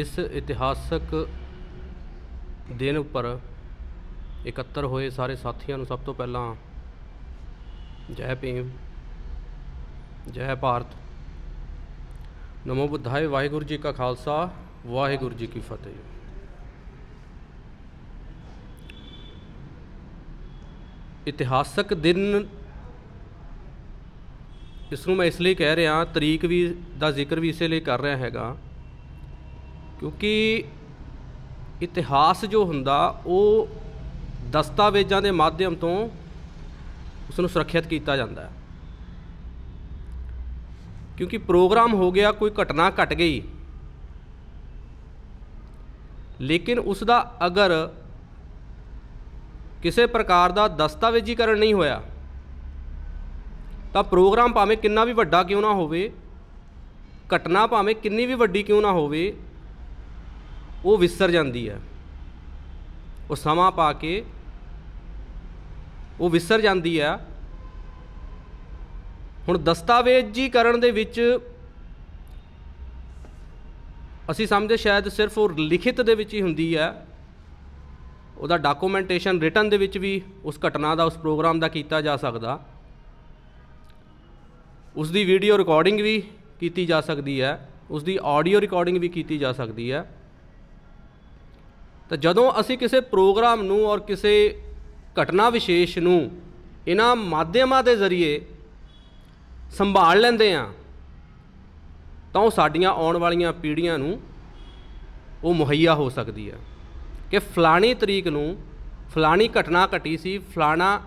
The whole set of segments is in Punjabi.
ਇਸ ਇਤਿਹਾਸਕ ਦਿਨ ਉੱਪਰ ਇਕੱਤਰ ਹੋਏ ਸਾਰੇ ਸਾਥੀਆਂ ਨੂੰ ਸਭ ਤੋਂ ਪਹਿਲਾਂ ਜੈ ਭੀਮ ਜੈ ਭਾਰਤ ਨਮੋ ਬੁੱਧਾਏ ਵਾਹਿਗੁਰੂ ਜੀ ਕਾ ਖਾਲਸਾ ਵਾਹਿਗੁਰੂ ਜੀ ਕੀ ਫਤਿਹ ਇਤਿਹਾਸਕ ਦਿਨ ਇਸ ਨੂੰ ਮੈਂ ਇਸ ਲਈ ਕਹਿ ਰਿਹਾ ਤਰੀਕ ਵੀ ਦਾ ਜ਼ਿਕਰ ਵੀ ਇਸੇ ਲਈ ਕਰ ਰਿਹਾ ਹੈਗਾ ਕਿਉਂਕਿ ਇਤਿਹਾਸ ਜੋ ਹੁੰਦਾ ਉਹ ਦਸਤਾਵੇਜ਼ਾਂ ਦੇ ਮਾਧਿਅਮ ਤੋਂ ਉਸ ਨੂੰ ਸੁਰੱਖਿਅਤ ਕੀਤਾ ਜਾਂਦਾ ਹੈ ਕਿਉਂਕਿ ਪ੍ਰੋਗਰਾਮ ਹੋ ਗਿਆ ਕੋਈ ਘਟਨਾ ਘਟ ਗਈ ਲੇਕਿਨ ਉਸ ਦਾ ਅਗਰ ਕਿਸੇ ਪ੍ਰਕਾਰ ਦਾ ਦਸਤਾਵੇਜ਼ੀਕਰਨ ਨਹੀਂ ਹੋਇਆ ਤਾਂ ਪ੍ਰੋਗਰਾਮ ਭਾਵੇਂ ਕਿੰਨਾ ਵੀ ਵੱਡਾ ਕਿਉਂ ਨਾ ਹੋਵੇ ਘਟਨਾ ਭਾਵੇਂ ਕਿੰਨੀ ਵੀ ਵੱਡੀ ਕਿਉਂ ਨਾ ਹੋਵੇ ਉਹ ਵਿਸਰ ਜਾਂਦੀ ਹੈ ਉਹ ਸਮਾਂ ਪਾ ਕੇ ਉਹ ਵਿਸਰ ਜਾਂਦੀ ਹੈ ਹੁਣ ਦਸਤਾਵੇਜ਼ੀ ਕਰਨ ਦੇ ਵਿੱਚ ਅਸੀਂ ਸਮਝਦੇ ਸ਼ਾਇਦ ਸਿਰਫ ਉਹ ਲਿਖਿਤ ਦੇ ਵਿੱਚ ਹੀ ਹੁੰਦੀ ਹੈ ਉਹਦਾ ਡਾਕੂਮੈਂਟੇਸ਼ਨ ਰਿਟਨ ਦੇ ਵਿੱਚ ਵੀ ਉਸ ਘਟਨਾ ਦਾ ਉਸ ਪ੍ਰੋਗਰਾਮ ਦਾ ਕੀਤਾ ਜਾ ਸਕਦਾ ਉਸ ਦੀ ਵੀਡੀਓ ਰਿਕਾਰਡਿੰਗ ਵੀ ਕੀਤੀ ਜਾ ਸਕਦੀ ਹੈ ਉਸ ਦੀ ਆਡੀਓ ਰਿਕਾਰਡਿੰਗ ਵੀ ਕੀਤੀ ਜਾ ਸਕਦੀ ਹੈ ਤਾਂ ਜਦੋਂ ਅਸੀਂ ਕਿਸੇ ਪ੍ਰੋਗਰਾਮ ਨੂੰ ਔਰ ਕਿਸੇ ਘਟਨਾ ਵਿਸ਼ੇਸ਼ ਨੂੰ ਇਹਨਾਂ ਮਾਧਿਅਮਾਂ ਦੇ ਜ਼ਰੀਏ ਸੰਭਾਲ ਲੈਂਦੇ ਆ ਤਾਂ ਉਹ ਸਾਡੀਆਂ ਆਉਣ ਵਾਲੀਆਂ ਪੀੜ੍ਹੀਆਂ ਨੂੰ ਉਹ ਮੁਹੱਈਆ ਹੋ ਸਕਦੀ ਹੈ ਕਿ ਫਲਾਣੀ ਤਰੀਕ ਨੂੰ ਫਲਾਣੀ ਘਟਨਾ ਘਟੀ ਸੀ ਫਲਾਣਾ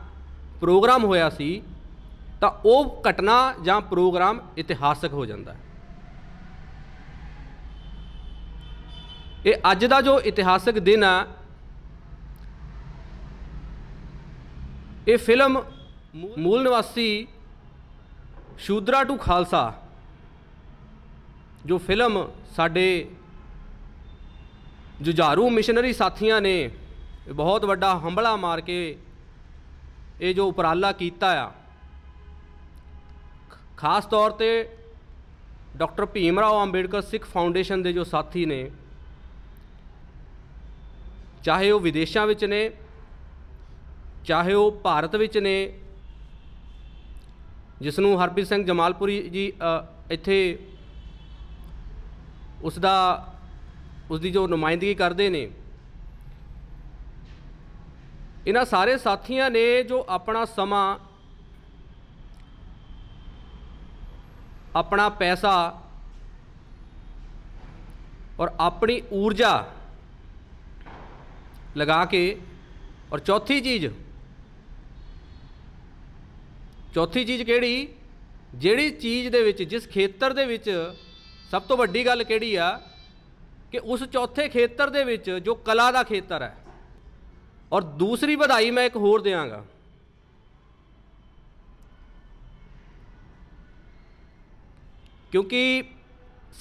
ਪ੍ਰੋਗਰਾਮ ਹੋਇਆ ਸੀ ਤਾਂ ਉਹ ਘਟਨਾ ਜਾਂ ਪ੍ਰੋਗਰਾਮ ਇਤਿਹਾਸਕ ਹੋ ਜਾਂਦਾ ਹੈ ਇਹ ਅੱਜ ਦਾ ਜੋ ਇਤਿਹਾਸਕ ਦਿਨ ਆ ਇਹ ਫਿਲਮ ਮੂਲ ਨਿਵਾਸੀ ਸ਼ੂਦਰਾ ਟੂ ਖਾਲਸਾ ਜੋ ਫਿਲਮ ਸਾਡੇ ਜੁਝਾਰੂ ਮਿਸ਼ਨਰੀ ਸਾਥੀਆਂ ਨੇ ਬਹੁਤ ਵੱਡਾ ਹੰਬਲਾ ਮਾਰ ਕੇ ਇਹ ਜੋ ਉਪਰਾਲਾ ਕੀਤਾ ਆ ਖਾਸ ਤੌਰ ਤੇ ਡਾਕਟਰ ਭੀਮ ਰਾਓ ਅੰਬੇਡਕਰ ਸਿੱਖ ਫਾਊਂਡੇਸ਼ਨ ਦੇ ਜੋ ਸਾਥੀ ਨੇ ਚਾਹੇ ਉਹ ਵਿਦੇਸ਼ਾਂ ਵਿੱਚ ਨੇ ਚਾਹੇ ਉਹ ਭਾਰਤ ਵਿੱਚ ਨੇ ਜਿਸ ਨੂੰ ਹਰਪ੍ਰੀਤ ਸਿੰਘ ਜਮਾਲਪੁਰੀ ਜੀ ਇੱਥੇ ਉਸ ਦਾ ਉਸ ਦੀ ਜੋ ਨੁਮਾਇੰਦਗੀ ਕਰਦੇ ਨੇ ਇਹਨਾਂ ਸਾਰੇ ਸਾਥੀਆਂ ਨੇ ਜੋ ਆਪਣਾ ਸਮਾਂ ਆਪਣਾ ਪੈਸਾ ਔਰ ਆਪਣੀ ਊਰਜਾ ਲਗਾ ਕੇ ਔਰ ਚੌਥੀ ਚੀਜ਼ ਚੌਥੀ ਚੀਜ਼ ਕਿਹੜੀ ਜਿਹੜੀ ਚੀਜ਼ ਦੇ ਵਿੱਚ ਜਿਸ ਖੇਤਰ ਦੇ ਵਿੱਚ ਸਭ ਤੋਂ ਵੱਡੀ ਗੱਲ ਕਿਹੜੀ ਆ ਕਿ ਉਸ ਚੌਥੇ ਖੇਤਰ ਦੇ ਵਿੱਚ ਜੋ ਕਲਾ ਦਾ ਖੇਤਰ ਹੈ ਔਰ ਦੂਸਰੀ ਵਧਾਈ ਮੈਂ ਇੱਕ ਹੋਰ ਦੇਵਾਂਗਾ ਕਿਉਂਕਿ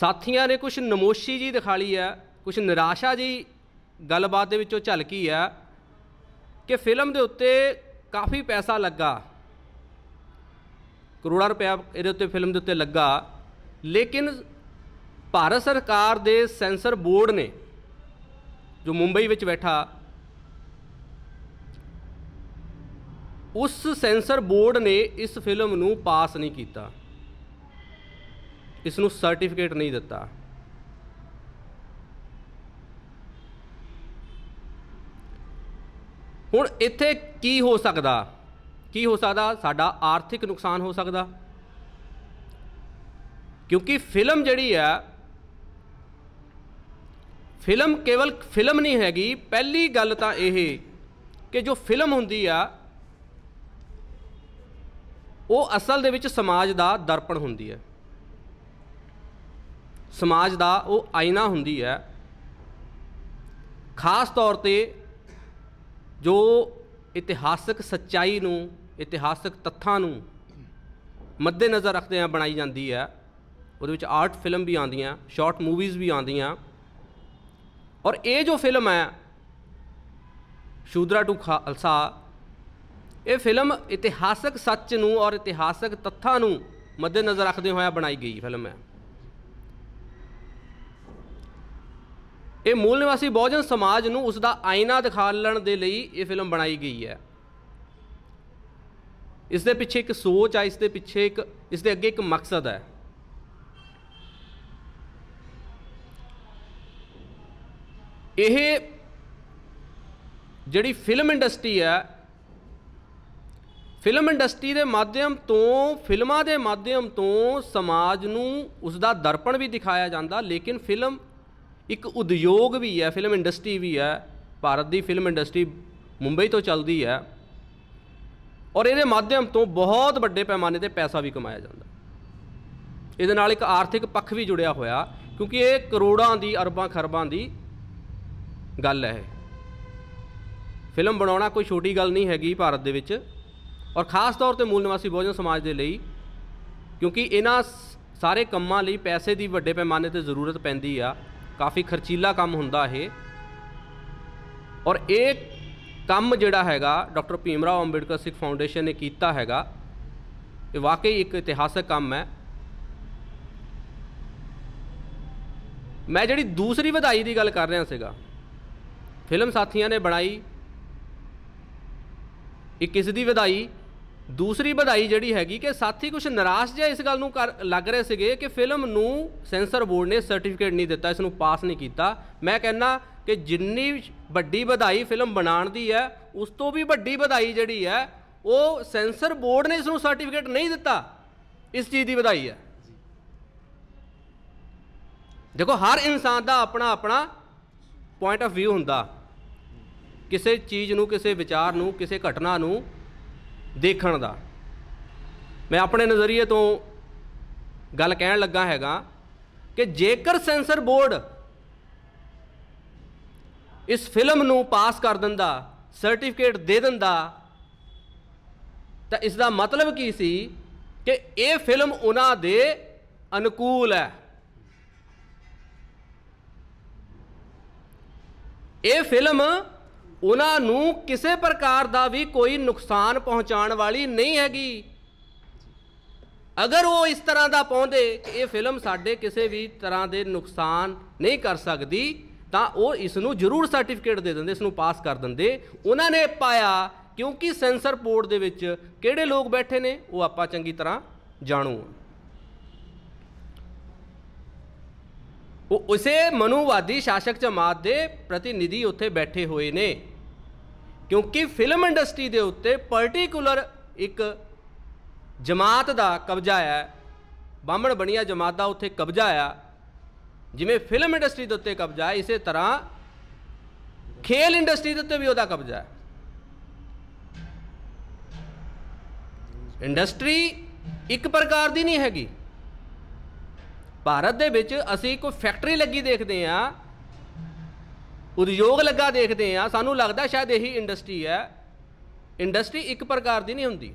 ਸਾਥੀਆਂ ਨੇ ਕੁਝ ਨਮੋਸ਼ੀ ਜੀ ਦਿਖਾ ਲਈ ਆ ਕੁਝ ਨਿਰਾਸ਼ਾ ਜੀ ਗੱਲਬਾਤ ਦੇ ਵਿੱਚੋਂ ਝਲਕੀ ਆ ਕਿ ਫਿਲਮ ਦੇ ਉੱਤੇ ਕਾਫੀ ਪੈਸਾ ਲੱਗਾ ਕਰੋੜਾਂ ਰੁਪਏ ਇਹਦੇ ਉੱਤੇ ਫਿਲਮ ਦੇ ਉੱਤੇ ਲੱਗਾ ਲੇਕਿਨ ਭਾਰਤ ਸਰਕਾਰ ਦੇ ਸੈਂਸਰ ਬੋਰਡ ਨੇ ਜੋ ਮੁੰਬਈ ਵਿੱਚ ਬੈਠਾ ਉਸ ਸੈਂਸਰ ਬੋਰਡ ਨੇ ਇਸ ਫਿਲਮ ਨੂੰ ਪਾਸ ਨਹੀਂ ਕੀਤਾ ਇਸ ਨੂੰ ਸਰਟੀਫਿਕੇਟ ਨਹੀਂ ਦਿੱਤਾ ਹੁਣ ਇੱਥੇ ਕੀ ਹੋ ਸਕਦਾ ਕੀ ਹੋ ਸਕਦਾ ਸਾਡਾ ਆਰਥਿਕ ਨੁਕਸਾਨ ਹੋ ਸਕਦਾ ਕਿਉਂਕਿ ਫਿਲਮ ਜਿਹੜੀ ਆ ਫਿਲਮ ਕੇਵਲ ਫਿਲਮ ਨਹੀਂ ਹੈਗੀ ਪਹਿਲੀ ਗੱਲ ਤਾਂ ਇਹ ਕਿ ਜੋ ਫਿਲਮ ਹੁੰਦੀ ਆ ਉਹ ਅਸਲ ਦੇ ਵਿੱਚ ਸਮਾਜ ਦਾ ਦਰਪਣ ਹੁੰਦੀ ਹੈ ਸਮਾਜ ਦਾ ਉਹ ਆਇਨਾ ਹੁੰਦੀ ਹੈ ਖਾਸ ਤੌਰ ਤੇ ਜੋ ਇਤਿਹਾਸਕ ਸੱਚਾਈ ਨੂੰ ਇਤਿਹਾਸਕ ਤੱਥਾਂ ਨੂੰ ਮੱਦੇ ਨਜ਼ਰ ਰੱਖਦੇ ਆ ਬਣਾਈ ਜਾਂਦੀ ਹੈ ਉਹਦੇ ਵਿੱਚ ਆਰਟ ਫਿਲਮ ਵੀ ਆਉਂਦੀਆਂ ਸ਼ਾਰਟ ਮੂਵੀਜ਼ ਵੀ ਆਉਂਦੀਆਂ ਔਰ ਇਹ ਜੋ ਫਿਲਮ ਹੈ ਸ਼ੂਦਰਾ ਟੂ ਖਾਲਸਾ ਇਹ ਫਿਲਮ ਇਤਿਹਾਸਕ ਸੱਚ ਨੂੰ ਔਰ ਇਤਿਹਾਸਕ ਤੱਥਾਂ ਨੂੰ ਮੱਦੇ ਨਜ਼ਰ ਰੱਖਦੇ ਹੋਇਆ ਬਣਾਈ ਗਈ ਫਿਲਮ ਹੈ ਇਹ ਮੂਲ ਨਿਵਾਸੀ ਬਹੁਜਨ ਸਮਾਜ ਨੂੰ ਉਸ ਦਾ ਆਇਨਾ ਦਿਖਾਉਣ ਦੇ ਲਈ ਇਹ ਫਿਲਮ ਬਣਾਈ ਗਈ ਹੈ ਇਸ ਦੇ ਪਿੱਛੇ ਇੱਕ ਸੋਚ ਆ ਇਸ ਦੇ ਪਿੱਛੇ ਇੱਕ ਇਸ ਦੇ ਅੱਗੇ ਇੱਕ ਮਕਸਦ ਹੈ ਇਹ ਜਿਹੜੀ ਫਿਲਮ ਇੰਡਸਟਰੀ ਹੈ ਫਿਲਮ ਇੰਡਸਟਰੀ ਦੇ ਮਾਧਿਅਮ ਤੋਂ ਫਿਲਮਾਂ ਦੇ ਮਾਧਿਅਮ ਤੋਂ ਸਮਾਜ ਨੂੰ ਉਸ ਦਾ ਦਰਪਣ ਵੀ ਦਿਖਾਇਆ ਜਾਂਦਾ ਲੇਕਿਨ ਫਿਲਮ ਇੱਕ ਉਦਯੋਗ ਵੀ ਹੈ ਫਿਲਮ ਇੰਡਸਟਰੀ ਵੀ ਹੈ ਭਾਰਤ ਦੀ ਫਿਲਮ ਇੰਡਸਟਰੀ ਮੁੰਬਈ ਤੋਂ ਚੱਲਦੀ ਹੈ ਔਰ ਇਹਦੇ ਮਾਧਿਅਮ ਤੋਂ ਬਹੁਤ ਵੱਡੇ ਪੈਮਾਨੇ ਤੇ ਪੈਸਾ ਵੀ ਕਮਾਇਆ ਜਾਂਦਾ ਇਹਦੇ ਨਾਲ ਇੱਕ ਆਰਥਿਕ ਪੱਖ ਵੀ ਜੁੜਿਆ ਹੋਇਆ ਕਿਉਂਕਿ ਇਹ ਕਰੋੜਾਂ ਦੀ ਅਰਬਾਂ ਖਰਬਾਂ ਦੀ ਗੱਲ ਹੈ ਫਿਲਮ ਬਣਾਉਣਾ ਕੋਈ ਛੋਟੀ ਗੱਲ ਨਹੀਂ ਹੈਗੀ ਭਾਰਤ ਦੇ ਵਿੱਚ ਔਰ ਖਾਸ ਤੌਰ ਤੇ ਮੂਲ ਨਿਵਾਸੀ ਬਹੁਜਨ ਸਮਾਜ ਦੇ ਲਈ ਕਿਉਂਕਿ ਇਹਨਾਂ ਸਾਰੇ ਕੰਮਾਂ ਲਈ ਪੈਸੇ ਦੀ ਵੱਡੇ ਪੈਮਾਨੇ ਤੇ ਜ਼ਰੂਰਤ ਪੈਂਦੀ ਆ ਕਾਫੀ ਖਰਚੀਲਾ ਕੰਮ ਹੁੰਦਾ ਇਹ ਔਰ ਇੱਕ ਕੰਮ ਜਿਹੜਾ ਹੈਗਾ ਡਾਕਟਰ ਭੀਮਰਾਓ ਅੰਬੇਡਕਰ ਸਿੱਖ ਫਾਊਂਡੇਸ਼ਨ ਨੇ ਕੀਤਾ ਹੈਗਾ ਇਹ ਵਾਕਈ ਇੱਕ ਇਤਿਹਾਸਕ ਕੰਮ ਹੈ ਮੈਂ ਜਿਹੜੀ ਦੂਸਰੀ ਵਧਾਈ ਦੀ ਗੱਲ ਕਰ ਰਿਹਾ ਸੀਗਾ ਫਿਲਮ ਸਾਥੀਆਂ ਨੇ ਬਣਾਈ ਇਹ ਕਿਸ ਦੀ ਵਧਾਈ ਦੂਸਰੀ ਵਧਾਈ ਜਿਹੜੀ ਹੈਗੀ ਕਿ ਸਾਥੀ ਕੁਝ ਨਿਰਾਸ਼ ਜਿਹਾ ਇਸ ਗੱਲ ਨੂੰ ਲੱਗ ਰਹੇ ਸੀਗੇ ਕਿ ਫਿਲਮ ਨੂੰ ਸੈਂਸਰ ਬੋਰਡ ਨੇ ਸਰਟੀਫਿਕੇਟ ਨਹੀਂ ਦਿੱਤਾ ਇਸ ਨੂੰ ਪਾਸ ਨਹੀਂ ਕੀਤਾ ਮੈਂ ਕਹਿੰਨਾ ਕਿ ਜਿੰਨੀ ਵੱਡੀ ਵਧਾਈ ਫਿਲਮ ਬਣਾਉਣ ਦੀ ਹੈ ਉਸ ਤੋਂ ਵੀ ਵੱਡੀ ਵਧਾਈ ਜਿਹੜੀ ਹੈ ਉਹ ਸੈਂਸਰ ਬੋਰਡ ਨੇ ਇਸ ਨੂੰ ਸਰਟੀਫਿਕੇਟ ਨਹੀਂ ਦਿੱਤਾ ਇਸ ਚੀਜ਼ ਦੀ ਵਧਾਈ ਹੈ ਦੇਖੋ ਹਰ ਇਨਸਾਨ ਦਾ ਆਪਣਾ ਆਪਣਾ ਪੁਆਇੰਟ ਆਫ View ਹੁੰਦਾ ਕਿਸੇ ਚੀਜ਼ ਨੂੰ ਕਿਸੇ ਵਿਚਾਰ ਨੂੰ ਕਿਸੇ ਘਟਨਾ ਨੂੰ ਦੇਖਣ ਦਾ ਮੈਂ ਆਪਣੇ ਨਜ਼ਰੀਏ ਤੋਂ ਗੱਲ ਕਹਿਣ ਲੱਗਾ ਹੈਗਾ ਕਿ ਜੇਕਰ ਸੈਂਸਰ ਬੋਰਡ ਇਸ ਫਿਲਮ ਨੂੰ ਪਾਸ ਕਰ ਦਿੰਦਾ ਸਰਟੀਫਿਕੇਟ ਦੇ ਦਿੰਦਾ ਤਾਂ ਇਸ ਦਾ ਮਤਲਬ ਕੀ ਸੀ ਕਿ ਇਹ ਫਿਲਮ ਉਹਨਾਂ ਦੇ ਅਨੁਕੂਲ ਹੈ ਇਹ ਫਿਲਮ ਉਹਨਾਂ ਨੂੰ ਕਿਸੇ ਪ੍ਰਕਾਰ ਦਾ ਵੀ ਕੋਈ ਨੁਕਸਾਨ ਪਹੁੰਚਾਉਣ ਵਾਲੀ ਨਹੀਂ ਹੈਗੀ ਅਗਰ ਉਹ ਇਸ ਤਰ੍ਹਾਂ ਦਾ ਪਾਉਂਦੇ ਕਿ ਇਹ ਫਿਲਮ ਸਾਡੇ ਕਿਸੇ ਵੀ ਤਰ੍ਹਾਂ ਦੇ ਨੁਕਸਾਨ ਨਹੀਂ ਕਰ ਸਕਦੀ ਤਾਂ ਉਹ ਇਸ ਨੂੰ ਜ਼ਰੂਰ ਸਰਟੀਫਿਕੇਟ ਦੇ ਦਿੰਦੇ ਇਸ ਨੂੰ ਪਾਸ ਕਰ ਦਿੰਦੇ ਉਹਨਾਂ ਨੇ ਪਾਇਆ ਕਿਉਂਕਿ ਸੈਂਸਰ ਬੋਰਡ ਦੇ ਵਿੱਚ ਕਿਹੜੇ ਲੋਕ ਬੈਠੇ ਨੇ ਉਹ ਆਪਾਂ ਚੰਗੀ ਤਰ੍ਹਾਂ ਜਾਣੂ ਉਹ ਉਸੇ ਮਨੂਵਾਦੀ ਸ਼ਾਸਕ ਜਮਾਤ ਦੇ ਪ੍ਰਤੀਨਿਧੀ ਉੱਥੇ ਬੈਠੇ ਹੋਏ ਨੇ ਕਿਉਂਕਿ ਫਿਲਮ ਇੰਡਸਟਰੀ ਦੇ ਉੱਤੇ ਪਾਰਟਿਕੂਲਰ ਇੱਕ ਜਮਾਤ ਦਾ ਕਬਜ਼ਾ ਹੈ ਬਾਮਣ ਬਣੀਆ ਜਮਾਤ ਦਾ ਉੱਥੇ ਕਬਜ਼ਾ ਆ ਜਿਵੇਂ ਫਿਲਮ ਇੰਡਸਟਰੀ ਦੇ ਉੱਤੇ ਕਬਜ਼ਾ ਹੈ ਇਸੇ ਤਰ੍ਹਾਂ ਖੇਲ ਇੰਡਸਟਰੀ ਦੇ ਉੱਤੇ ਵੀ ਉਹਦਾ ਕਬਜ਼ਾ ਹੈ ਇੰਡਸਟਰੀ ਇੱਕ ਪ੍ਰਕਾਰ ਦੀ ਨਹੀਂ ਹੈਗੀ ਭਾਰਤ ਦੇ ਵਿੱਚ ਅਸੀਂ ਕੋਈ ਫੈਕਟਰੀ ਲੱਗੀ ਦੇਖਦੇ ਆ ਉਦਯੋਗ ਲੱਗਾ ਦੇਖਦੇ ਆ ਸਾਨੂੰ ਲੱਗਦਾ ਸ਼ਾਇਦ ਇਹੀ ਇੰਡਸਟਰੀ ਹੈ ਇੰਡਸਟਰੀ ਇੱਕ ਪ੍ਰਕਾਰ ਦੀ ਨਹੀਂ ਹੁੰਦੀ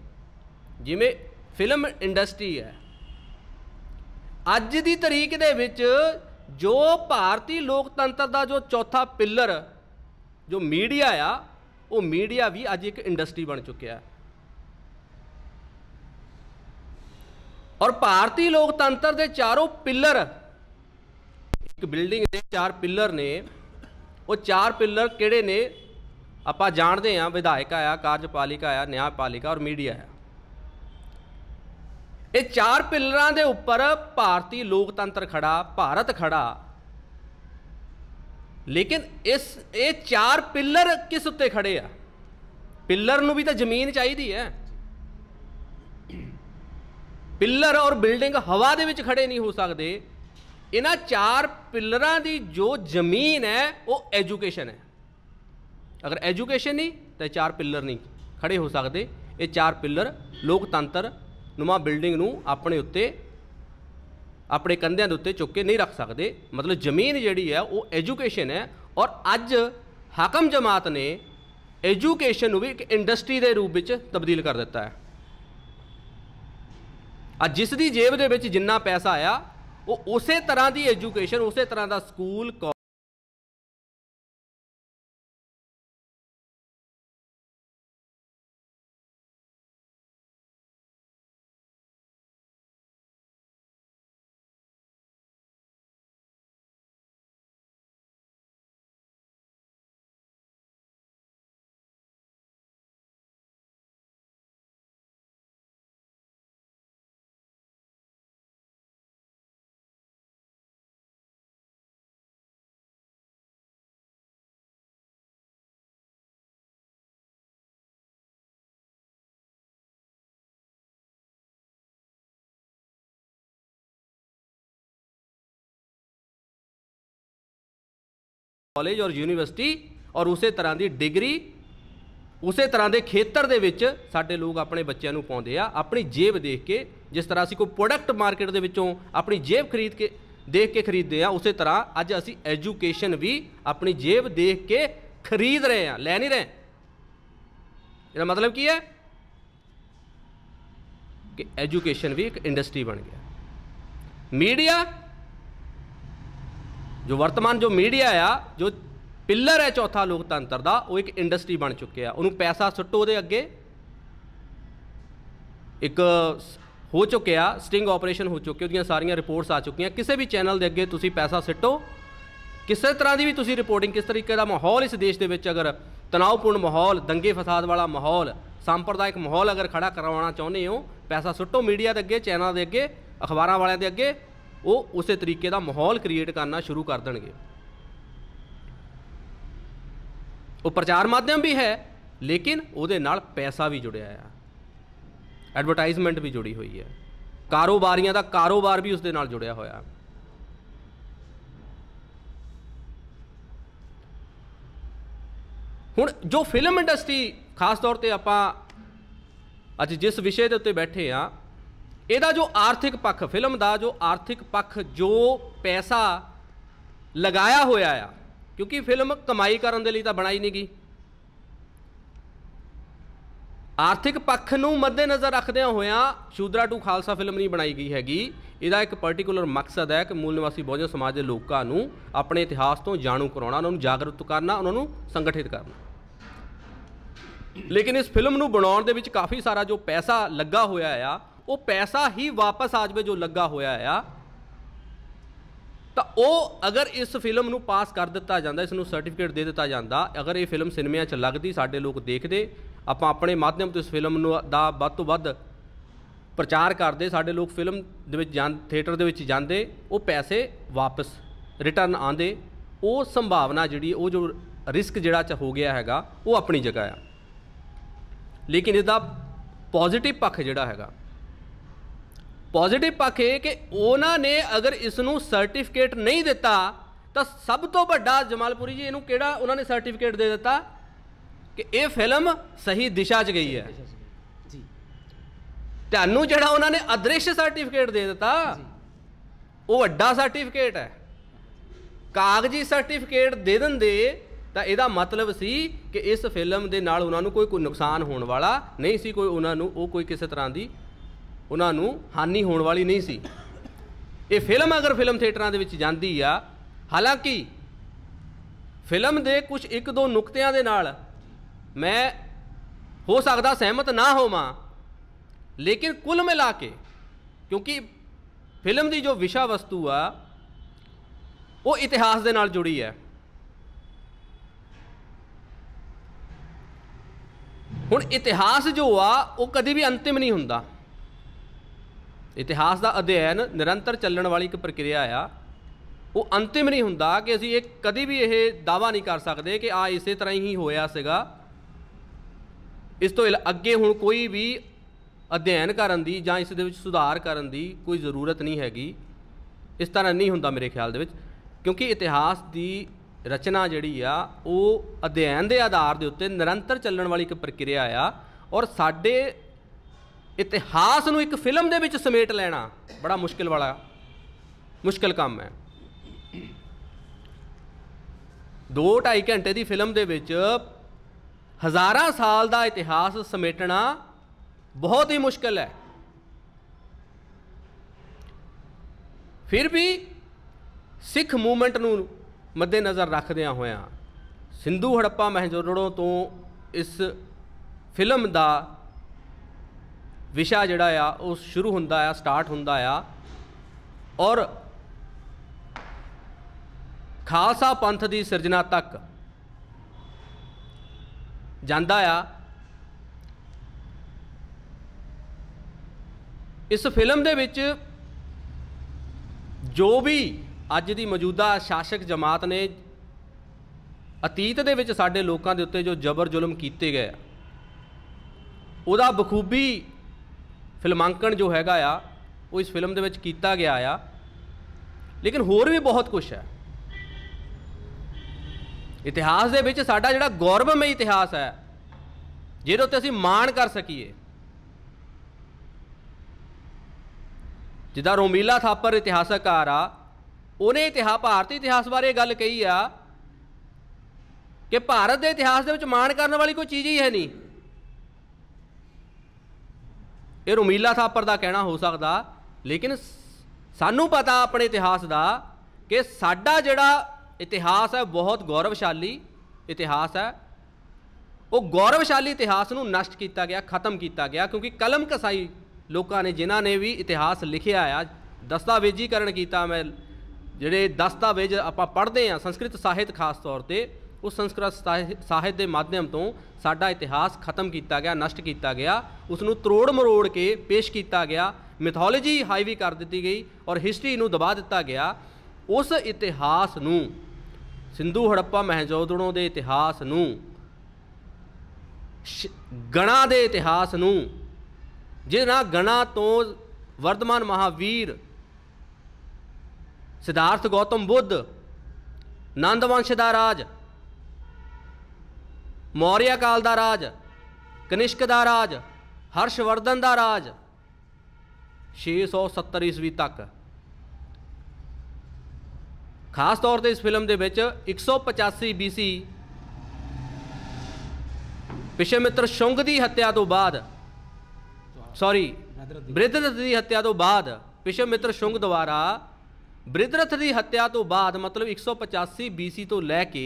ਜਿਵੇਂ ਫਿਲਮ ਇੰਡਸਟਰੀ ਹੈ ਅੱਜ ਦੀ ਤਰੀਕ ਦੇ ਵਿੱਚ ਜੋ ਭਾਰਤੀ ਲੋਕਤੰਤਰ ਦਾ ਜੋ ਚੌਥਾ ਪਿੱਲਰ ਜੋ ਮੀਡੀਆ ਆ ਉਹ ਮੀਡੀਆ ਵੀ ਅੱਜ ਇੱਕ ਇੰਡਸਟਰੀ ਬਣ ਚੁੱਕਿਆ ਹੈ ਔਰ ਭਾਰਤੀ ਲੋਕਤੰਤਰ ਦੇ ਚਾਰੋਂ ਪਿੱਲਰ ਇੱਕ ਬਿਲਡਿੰਗ ਦੇ ਚਾਰ ਪਿੱਲਰ ਨੇ ਉਹ ਚਾਰ ਪਿੱਲਰ ਕਿਹੜੇ ਨੇ ਆਪਾਂ ਜਾਣਦੇ ਆ ਵਿਧਾਇਕ ਆ ਕਾਰਜਪਾਲਿਕਾ ਆ ਨਿਆਂਪਾਲਿਕਾ ਔਰ ਮੀਡੀਆ ਆ ਇਹ ਚਾਰ ਪਿੱਲਰਾਂ ਦੇ ਉੱਪਰ ਭਾਰਤੀ ਲੋਕਤੰਤਰ ਖੜਾ ਭਾਰਤ ਖੜਾ ਲੇਕਿਨ ਇਸ ਇਹ ਚਾਰ ਪਿੱਲਰ ਕਿਸ ਉੱਤੇ ਖੜੇ ਆ ਪਿੱਲਰ ਨੂੰ ਵੀ ਤਾਂ ਜ਼ਮੀਨ ਚਾਹੀਦੀ ਹੈ ਪਿੱਲਰ ਔਰ ਬਿਲਡਿੰਗ ਹਵਾ ਦੇ ਵਿੱਚ ਖੜੇ ਨਹੀਂ ਹੋ ਸਕਦੇ ਇਹਨਾਂ ਚਾਰ ਪਿਲਰਾਂ ਦੀ ਜੋ ਜ਼ਮੀਨ ਹੈ ਉਹ ਐਜੂਕੇਸ਼ਨ ਹੈ ਅਗਰ ਐਜੂਕੇਸ਼ਨ ਨਹੀਂ ਤਾਂ ਚਾਰ ਪਿਲਰ ਨਹੀਂ ਖੜੇ ਹੋ ਸਕਦੇ ਇਹ ਚਾਰ ਪਿਲਰ ਲੋਕਤੰਤਰ ਨੁਮਾ ਬਿਲਡਿੰਗ ਨੂੰ ਆਪਣੇ ਉੱਤੇ ਆਪਣੇ ਕੰਧਿਆਂ ਦੇ ਉੱਤੇ ਚੁੱਕ ਕੇ ਨਹੀਂ ਰੱਖ ਸਕਦੇ ਮਤਲਬ ਜ਼ਮੀਨ ਜਿਹੜੀ ਹੈ ਉਹ ਐਜੂਕੇਸ਼ਨ ਹੈ ਔਰ ਅੱਜ ਹਾਕਮ ਜਮਾਤ ਨੇ ਐਜੂਕੇਸ਼ਨ ਨੂੰ ਵੀ ਇੱਕ ਇੰਡਸਟਰੀ ਦੇ ਰੂਪ ਵਿੱਚ ਤਬਦੀਲ ਕਰ ਦਿੱਤਾ ਹੈ ਅੱਜ ਜਿਸ ਦੀ ਜੇਬ ਦੇ ਵਿੱਚ ਜਿੰਨਾ ਪੈਸਾ ਆਇਆ ਉਹ ਉਸੇ ਤਰ੍ਹਾਂ ਦੀ ਐਜੂਕੇਸ਼ਨ ਉਸੇ ਤਰ੍ਹਾਂ ਦਾ ਸਕੂਲ ਕਾਲਜ ਔਰ ਯੂਨੀਵਰਸਿਟੀ ਔਰ ਉਸੇ ਤਰ੍ਹਾਂ ਦੀ ਡਿਗਰੀ ਉਸੇ ਤਰ੍ਹਾਂ ਦੇ ਖੇਤਰ ਦੇ ਵਿੱਚ ਸਾਡੇ ਲੋਕ ਆਪਣੇ ਬੱਚਿਆਂ ਨੂੰ ਪਾਉਂਦੇ ਆ ਆਪਣੀ ਜੇਬ ਦੇਖ ਕੇ ਜਿਸ ਤਰ੍ਹਾਂ ਅਸੀਂ ਕੋਈ ਪ੍ਰੋਡਕਟ ਮਾਰਕੀਟ ਦੇ ਵਿੱਚੋਂ ਆਪਣੀ ਜੇਬ ਖਰੀਦ ਕੇ ਦੇਖ ਕੇ ਖਰੀਦਦੇ ਆ ਉਸੇ ਤਰ੍ਹਾਂ ਅੱਜ ਅਸੀਂ ਐਜੂਕੇਸ਼ਨ ਵੀ ਆਪਣੀ ਜੇਬ ਦੇਖ ਕੇ ਖਰੀਦ ਰਹੇ ਆ ਲੈ ਨਹੀਂ ਰਹੇ ਇਹਦਾ ਮਤਲਬ ਕੀ ਹੈ ਕਿ ਐਜੂਕੇਸ਼ਨ ਵੀ ਇੱਕ ਇੰਡਸਟਰੀ ਬਣ ਗਿਆ ਮੀਡੀਆ ਜੋ ਵਰਤਮਾਨ ਜੋ ਮੀਡੀਆ ਆ ਜੋ ਪਿੱਲਰ ਹੈ ਚੌਥਾ ਲੋਕਤੰਤਰ ਦਾ ਉਹ ਇੱਕ ਇੰਡਸਟਰੀ ਬਣ ਚੁੱਕਿਆ ਉਹਨੂੰ ਪੈਸਾ ਸੁੱਟੋ ਉਹਦੇ ਅੱਗੇ ਇੱਕ ਹੋ ਚੁੱਕਿਆ ਸਟਿੰਗ ਆਪਰੇਸ਼ਨ ਹੋ ਚੁੱਕੇ ਉਹਦੀਆਂ ਸਾਰੀਆਂ ਰਿਪੋਰਟਸ ਆ ਚੁੱਕੀਆਂ ਕਿਸੇ ਵੀ ਚੈਨਲ ਦੇ ਅੱਗੇ ਤੁਸੀਂ ਪੈਸਾ ਸੱਟੋ ਕਿਸੇ ਤਰ੍ਹਾਂ ਦੀ ਵੀ ਤੁਸੀਂ ਰਿਪੋਰਟਿੰਗ ਕਿਸ ਤਰੀਕੇ ਦਾ ਮਾਹੌਲ ਇਸ ਦੇਸ਼ ਦੇ ਵਿੱਚ ਅਗਰ ਤਣਾਅਪੂਰਨ ਮਾਹੌਲ ਦੰਗੇ ਫਸਾਦ ਵਾਲਾ ਮਾਹੌਲ ਸੰਪਰਦਾਇਕ ਮਾਹੌਲ ਅਗਰ ਖੜਾ ਕਰਵਾਉਣਾ ਚਾਹੁੰਦੇ ਹੋ ਪੈਸਾ ਸੁੱਟੋ ਮੀਡੀਆ ਦੇ ਅੱਗੇ ਚੈਨਲ ਦੇ ਅੱਗੇ ਅਖਬਾਰਾਂ ਵਾਲਿਆਂ ਦੇ ਅੱਗੇ ਉਹ ਉਸੇ ਤਰੀਕੇ ਦਾ ਮਾਹੌਲ ਕ੍ਰੀਏਟ ਕਰਨਾ ਸ਼ੁਰੂ ਕਰ ਦੇਣਗੇ ਉਹ ਪ੍ਰਚਾਰ ਮਾਧਿਅਮ ਵੀ ਹੈ ਲੇਕਿਨ ਉਹਦੇ ਨਾਲ ਪੈਸਾ ਵੀ ਜੁੜਿਆ ਆ ਐਡਵਰਟਾਈਜ਼ਮੈਂਟ ਵੀ ਜੁੜੀ ਹੋਈ ਹੈ ਕਾਰੋਬਾਰੀਆਂ ਦਾ ਕਾਰੋਬਾਰ ਵੀ ਉਸ ਦੇ ਨਾਲ ਜੁੜਿਆ ਹੋਇਆ ਹੁਣ ਜੋ ਫਿਲਮ ਇੰਡਸਟਰੀ ਖਾਸ ਤੌਰ ਤੇ ਆਪਾਂ ਅੱਜ ਜਿਸ ਵਿਸ਼ੇ ਦੇ ਉੱਤੇ ਬੈਠੇ ਆ ਇਹਦਾ ਜੋ ਆਰਥਿਕ ਪੱਖ ਫਿਲਮ ਦਾ ਜੋ ਆਰਥਿਕ ਪੱਖ ਜੋ ਪੈਸਾ ਲਗਾਇਆ ਹੋਇਆ ਆ ਕਿਉਂਕਿ ਫਿਲਮ ਕਮਾਈ ਕਰਨ ਦੇ ਲਈ ਤਾਂ ਬਣਾਈ ਨਹੀਂ ਗਈ ਆਰਥਿਕ ਪੱਖ ਨੂੰ ਮੱਦੇਨਜ਼ਰ ਰੱਖਦਿਆਂ ਹੋਇਆਂ ਸ਼ੂਦਰਾ ਟੂ ਖਾਲਸਾ ਫਿਲਮ ਨਹੀਂ ਬਣਾਈ ਗਈ ਹੈਗੀ ਇਹਦਾ ਇੱਕ ਪਾਰਟਿਕੂਲਰ ਮਕਸਦ ਹੈ ਕਿ ਮੂਲ ਨਿਵਾਸੀ ਬਹੁਜਨ ਸਮਾਜ ਦੇ ਲੋਕਾਂ ਨੂੰ ਆਪਣੇ ਇਤਿਹਾਸ ਤੋਂ ਜਾਣੂ ਕਰਾਉਣਾ ਉਹਨਾਂ ਨੂੰ ਜਾਗਰੂਕ ਕਰਨਾ ਉਹਨਾਂ ਨੂੰ ਸੰਗਠਿਤ ਕਰਨਾ ਲੇਕਿਨ ਇਸ ਫਿਲਮ ਨੂੰ ਬਣਾਉਣ ਦੇ ਵਿੱਚ ਕਾਫੀ ਸਾਰਾ ਜੋ ਪੈਸਾ ਲੱਗਾ ਹੋਇਆ ਆ ਉਹ ਪੈਸਾ ਹੀ ਵਾਪਸ ਆ ਜਵੇ ਜੋ ਲੱਗਾ ਹੋਇਆ ਆ ਤਾਂ ਉਹ ਅਗਰ ਇਸ ਫਿਲਮ ਨੂੰ ਪਾਸ ਕਰ ਦਿੱਤਾ ਜਾਂਦਾ ਇਸ ਨੂੰ ਸਰਟੀਫਿਕੇਟ ਦੇ ਦਿੱਤਾ ਜਾਂਦਾ ਅਗਰ ਇਹ ਫਿਲਮ ਸਿਨੇਮਿਆਂ 'ਚ ਲੱਗਦੀ ਸਾਡੇ ਲੋਕ ਦੇਖਦੇ ਆਪਾਂ ਆਪਣੇ ਮਾਧਿਅਮ ਤੋਂ ਇਸ ਫਿਲਮ ਨੂੰ ਦਾ ਵੱਧ ਤੋਂ ਵੱਧ ਪ੍ਰਚਾਰ ਕਰਦੇ ਸਾਡੇ ਲੋਕ ਫਿਲਮ ਦੇ ਵਿੱਚ ਜਾਂ ਥੀਏਟਰ ਦੇ ਵਿੱਚ ਜਾਂਦੇ ਉਹ ਪੈਸੇ ਵਾਪਸ ਰਿਟਰਨ ਆਂਦੇ ਉਹ ਸੰਭਾਵਨਾ ਜਿਹੜੀ ਉਹ ਜੋ ਰਿਸਕ ਜਿਹੜਾ ਚ ਹੋ ਗਿਆ ਹੈਗਾ ਉਹ ਆਪਣੀ ਜਗ੍ਹਾ ਆ ਲੇਕਿਨ ਇਹਦਾ ਪੋਜ਼ਿਟਿਵ ਪੱਖ ਜਿਹੜਾ ਹੈਗਾ ਪੋਜ਼ਿਟਿਵ ਪੱਖ ਇਹ ਕਿ ਉਹਨਾਂ ਨੇ ਅਗਰ ਇਸ ਨੂੰ ਸਰਟੀਫਿਕੇਟ ਨਹੀਂ ਦਿੱਤਾ ਤਾਂ ਸਭ ਤੋਂ ਵੱਡਾ ਜਮਾਲਪੁਰੀ ਜੀ ਇਹਨੂੰ ਕਿਹੜਾ ਉਹਨਾਂ ਨੇ ਸਰਟੀਫਿਕੇਟ ਦੇ ਦਿੱਤਾ ਕਿ ਇਹ ਫਿਲਮ ਸਹੀ ਦਿਸ਼ਾ 'ਚ ਗਈ ਹੈ ਜੀ ਤੁਹਾਨੂੰ ਜਿਹੜਾ ਉਹਨਾਂ ਨੇ ਅਦ੍ਰਿਸ਼ ਸਰਟੀਫਿਕੇਟ ਦੇ ਦਿੱਤਾ ਉਹ ਵੱਡਾ ਸਰਟੀਫਿਕੇਟ ਹੈ ਕਾਗਜ਼ੀ ਸਰਟੀਫਿਕੇਟ ਦੇ ਦਿੰਦੇ ਤਾਂ ਇਹਦਾ ਮਤਲਬ ਸੀ ਕਿ ਇਸ ਫਿਲਮ ਦੇ ਨਾਲ ਉਹਨਾਂ ਨੂੰ ਕੋਈ ਕੋਈ ਨੁਕਸਾਨ ਹੋਣ ਵਾਲਾ ਨਹੀਂ ਸੀ ਕੋਈ ਉਹਨਾਂ ਨੂੰ ਉਹ ਕੋਈ ਕਿਸੇ ਤਰ੍ਹਾਂ ਦੀ ਉਹਨਾਂ ਨੂੰ ਹਾਨੀ ਹੋਣ ਵਾਲੀ ਨਹੀਂ ਸੀ ਇਹ ਫਿਲਮ ਅਗਰ ਫਿਲਮ ਥੀਏਟਰਾਂ ਦੇ ਵਿੱਚ ਜਾਂਦੀ ਆ ਹਾਲਾਂਕਿ ਫਿਲਮ ਦੇ ਕੁਝ ਇੱਕ ਦੋ ਨੁਕਤਿਆਂ ਦੇ ਨਾਲ ਮੈਂ ਹੋ ਸਕਦਾ ਸਹਿਮਤ ਨਾ ਹੋਵਾਂ ਲੇਕਿਨ ਕੁੱਲ ਮਿਲਾ ਕੇ ਕਿਉਂਕਿ ਫਿਲਮ ਦੀ ਜੋ ਵਿਸ਼ਾ ਵਸਤੂ ਆ ਉਹ ਇਤਿਹਾਸ ਦੇ ਨਾਲ ਜੁੜੀ ਹੈ ਹੁਣ ਇਤਿਹਾਸ ਜੋ ਆ ਉਹ ਕਦੀ ਵੀ ਅੰਤਿਮ ਨਹੀਂ ਹੁੰਦਾ ਇਤਿਹਾਸ ਦਾ ਅਧਿਐਨ ਨਿਰੰਤਰ ਚੱਲਣ ਵਾਲੀ ਇੱਕ ਪ੍ਰਕਿਰਿਆ ਆ ਉਹ ਅੰਤਿਮ ਨਹੀਂ ਹੁੰਦਾ ਕਿ ਅਸੀਂ ਇਹ ਕਦੀ ਵੀ ਇਹ ਦਾਵਾ ਨਹੀਂ ਕਰ ਸਕਦੇ ਕਿ ਆ ਇਸੇ ਤਰ੍ਹਾਂ ਹੀ ਹੋਇਆ ਸੀਗਾ ਇਸ ਤੋਂ ਅੱਗੇ ਹੁਣ ਕੋਈ ਵੀ ਅਧਿਐਨ ਕਰਨ ਦੀ ਜਾਂ ਇਸ ਦੇ ਵਿੱਚ ਸੁਧਾਰ ਕਰਨ ਦੀ ਕੋਈ ਜ਼ਰੂਰਤ ਨਹੀਂ ਹੈਗੀ ਇਸ ਤਰ੍ਹਾਂ ਨਹੀਂ ਹੁੰਦਾ ਮੇਰੇ ਖਿਆਲ ਦੇ ਵਿੱਚ ਕਿਉਂਕਿ ਇਤਿਹਾਸ ਦੀ ਰਚਨਾ ਜਿਹੜੀ ਆ ਉਹ ਅਧਿਐਨ ਦੇ ਆਧਾਰ ਦੇ ਉੱਤੇ ਨਿਰੰਤਰ ਚੱਲਣ ਵਾਲੀ ਇੱਕ ਪ੍ਰਕਿਰਿਆ ਆ ਔਰ ਸਾਡੇ ਇਤਿਹਾਸ ਨੂੰ ਇੱਕ ਫਿਲਮ ਦੇ ਵਿੱਚ ਸਮੇਟ ਲੈਣਾ ਬੜਾ ਮੁਸ਼ਕਿਲ ਵਾਲਾ ਮੁਸ਼ਕਿਲ ਕੰਮ ਹੈ 2.5 ਘੰਟੇ ਦੀ ਫਿਲਮ ਦੇ ਵਿੱਚ ਹਜ਼ਾਰਾਂ ਸਾਲ ਦਾ ਇਤਿਹਾਸ ਸਮੇਟਣਾ ਬਹੁਤ ਹੀ ਮੁਸ਼ਕਿਲ ਹੈ ਫਿਰ ਵੀ ਸਿੱਖ ਮੂਵਮੈਂਟ ਨੂੰ ਮੱਦੇ ਨਜ਼ਰ ਰੱਖਦਿਆਂ ਹੋਇਆਂ ਸਿੰਧੂ ਹੜੱਪਾ ਮਹਿਜੋਦੜੋ ਤੋਂ ਇਸ ਫਿਲਮ ਦਾ ਵਿਸ਼ਾ ਜਿਹੜਾ ਆ ਉਹ ਸ਼ੁਰੂ ਹੁੰਦਾ ਆ ਸਟਾਰਟ ਹੁੰਦਾ ਆ ਔਰ ਖਾਲਸਾ ਪੰਥ ਦੀ ਸਿਰਜਣਾ ਤੱਕ ਜਾਂਦਾ ਆ ਇਸ ਫਿਲਮ ਦੇ ਵਿੱਚ ਜੋ ਵੀ ਅੱਜ ਦੀ ਮੌਜੂਦਾ ਸ਼ਾਸਕ ਜਮਾਤ ਨੇ ਅਤੀਤ ਦੇ ਵਿੱਚ ਸਾਡੇ ਲੋਕਾਂ ਦੇ ਉੱਤੇ ਜੋ ਜ਼ਬਰ ਜ਼ੁਲਮ ਕੀਤੇ ਗਏ ਉਹਦਾ ਬਖੂਬੀ ਫਿਲਮਾਂਕਣ ਜੋ ਹੈਗਾ ਆ ਉਹ ਇਸ ਫਿਲਮ ਦੇ ਵਿੱਚ ਕੀਤਾ ਗਿਆ ਆ ਲੇਕਿਨ ਹੋਰ ਵੀ ਬਹੁਤ ਕੁਝ ਹੈ ਇਤਿਹਾਸ ਦੇ ਵਿੱਚ ਸਾਡਾ ਜਿਹੜਾ ਗੌਰਵਮਈ ਇਤਿਹਾਸ ਹੈ ਜਿਹਦੇ ਉੱਤੇ ਅਸੀਂ ਮਾਣ ਕਰ ਸਕੀਏ ਜਿਦਾ ਰੋਮੀਲਾ ਥਾਪਰ ਇਤਿਹਾਸਕਾਰ ਆ ਉਹਨੇ ਇਤਿਹਾਸ ਭਾਰਤੀ ਇਤਿਹਾਸ ਬਾਰੇ ਗੱਲ ਕਹੀ ਆ ਕਿ ਭਾਰਤ ਦੇ ਇਤਿਹਾਸ ਦੇ ਵਿੱਚ ਮਾਣ ਕਰਨ ਵਾਲੀ ਕੋਈ ਚੀਜ਼ ਹੀ ਹੈ ਨਹੀਂ ਇਹ ਰੋਮੀਲਾ ਥਾਪਰ ਦਾ ਕਹਿਣਾ ਹੋ ਸਕਦਾ ਲੇਕਿਨ ਸਾਨੂੰ ਪਤਾ ਆਪਣੇ ਇਤਿਹਾਸ ਦਾ ਕਿ ਸਾਡਾ ਜਿਹੜਾ ਇਤਿਹਾਸ ਹੈ ਬਹੁਤ ਗੌਰਵਸ਼ਾਲੀ ਇਤਿਹਾਸ ਹੈ ਉਹ ਗੌਰਵਸ਼ਾਲੀ ਇਤਿਹਾਸ ਨੂੰ ਨਸ਼ਟ ਕੀਤਾ ਗਿਆ ਖਤਮ ਕੀਤਾ ਗਿਆ ਕਿਉਂਕਿ ਕਲਮ ਕਸਾਈ ਲੋਕਾਂ ਨੇ ਜਿਨ੍ਹਾਂ ਨੇ ਵੀ ਇਤਿਹਾਸ ਲਿਖਿਆ ਆ ਦਸਤਾਵੇਜ਼ੀਕਰਨ ਕੀਤਾ ਮੈਂ ਜਿਹੜੇ ਦਸਤਾਵੇਜ਼ ਆਪਾਂ ਪੜ੍ਹਦੇ ਆ ਸੰਸਕ੍ਰਿਤ ਸਾਹਿਤ ਖਾਸ ਤੌਰ ਤੇ ਉਸ ਸੰਸਕ੍ਰਿਤ ਸਾਹਿਤ ਦੇ ਮਾਧਿਅਮ ਤੋਂ ਸਾਡਾ ਇਤਿਹਾਸ ਖਤਮ ਕੀਤਾ ਗਿਆ ਨਸ਼ਟ ਕੀਤਾ ਗਿਆ ਉਸ ਨੂੰ ਤਰੋੜ ਮਰੋੜ ਕੇ ਪੇਸ਼ ਕੀਤਾ ਗਿਆ ਮਿਥੋਲੋਜੀ ਹਾਈਵੀ ਕਰ ਦਿੱਤੀ ਗਈ ਔਰ ਹਿਸਟਰੀ ਨੂੰ ਦਬਾ ਦਿੱਤਾ ਗਿਆ ਉਸ ਇਤਿਹਾਸ ਨੂੰ ਸਿੰਧੂ ਹੜੱਪਾ ਮਹਿਜੋਦੜੋ ਦੇ ਇਤਿਹਾਸ ਨੂੰ ਗਣਾ ਦੇ ਇਤਿਹਾਸ ਨੂੰ ਜਿਹਨਾਂ ਗਣਾ ਤੋਂ ਵਰਤਮਾਨ ਮਹਾਵੀਰ ਸਿਧਾਰਥ ਗੌਤਮ ਬੁੱਧ ਨੰਦ ਵੰਸ਼ ਦਾ ਰਾਜ ਮੌਰੀਆ ਕਾਲ ਦਾ ਰਾਜ ਕਨਿਸ਼ਕ ਦਾ ਰਾਜ ਹਰਸ਼ਵਰਧਨ ਦਾ ਰਾਜ 670 ਈਸਵੀ ਤੱਕ ਖਾਸ ਤੌਰ ਤੇ ਇਸ ਫਿਲਮ ਦੇ ਵਿੱਚ 185 BC ਪਿਸ਼ੇਮਿੱਤਰ ਸ਼ੁੰਗ ਦੀ ਹੱਤਿਆ ਤੋਂ ਬਾਅਦ ਸੌਰੀ ਬ੍ਰਿਧਰਥ ਦੀ ਹੱਤਿਆ ਤੋਂ ਬਾਅਦ ਪਿਸ਼ੇਮਿੱਤਰ ਸ਼ੁੰਗ ਦੁਆਰਾ ਬ੍ਰਿਧਰਥ ਦੀ ਹੱਤਿਆ ਤੋਂ ਬਾਅਦ ਮਤਲਬ 185 BC ਤੋਂ ਲੈ ਕੇ